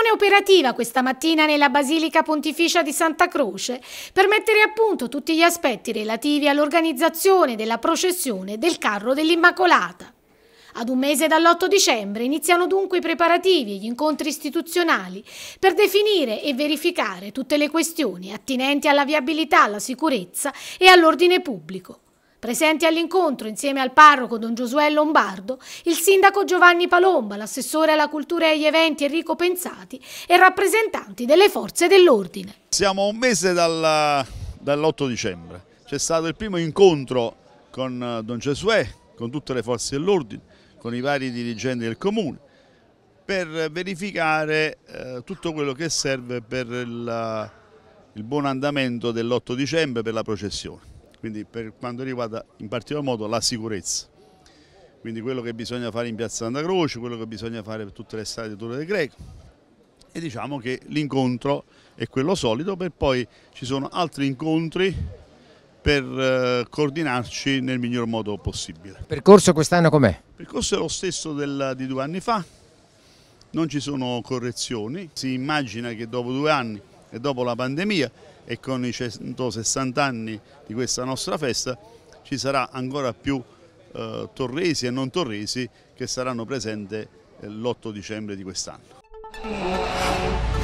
riunione operativa questa mattina nella Basilica Pontificia di Santa Croce per mettere a punto tutti gli aspetti relativi all'organizzazione della processione del carro dell'Immacolata. Ad un mese dall'8 dicembre iniziano dunque i preparativi e gli incontri istituzionali per definire e verificare tutte le questioni attinenti alla viabilità, alla sicurezza e all'ordine pubblico. Presenti all'incontro, insieme al parroco Don Giosuè Lombardo, il sindaco Giovanni Palomba, l'assessore alla cultura e agli eventi Enrico Pensati e rappresentanti delle forze dell'ordine. Siamo un mese dall'8 dicembre, c'è stato il primo incontro con eh, Don Giosuè, con tutte le forze dell'ordine, con i vari dirigenti del comune, per verificare eh, tutto quello che serve per il, il buon andamento dell'8 dicembre per la processione quindi per quanto riguarda in particolar modo la sicurezza. Quindi quello che bisogna fare in Piazza Santa Croce, quello che bisogna fare per tutte le strade di Torre del Greco. E diciamo che l'incontro è quello solito per poi ci sono altri incontri per eh, coordinarci nel miglior modo possibile. Il percorso quest'anno com'è? Il percorso è lo stesso del, di due anni fa, non ci sono correzioni, si immagina che dopo due anni e dopo la pandemia e con i 160 anni di questa nostra festa ci sarà ancora più eh, torresi e non torresi che saranno presenti eh, l'8 dicembre di quest'anno.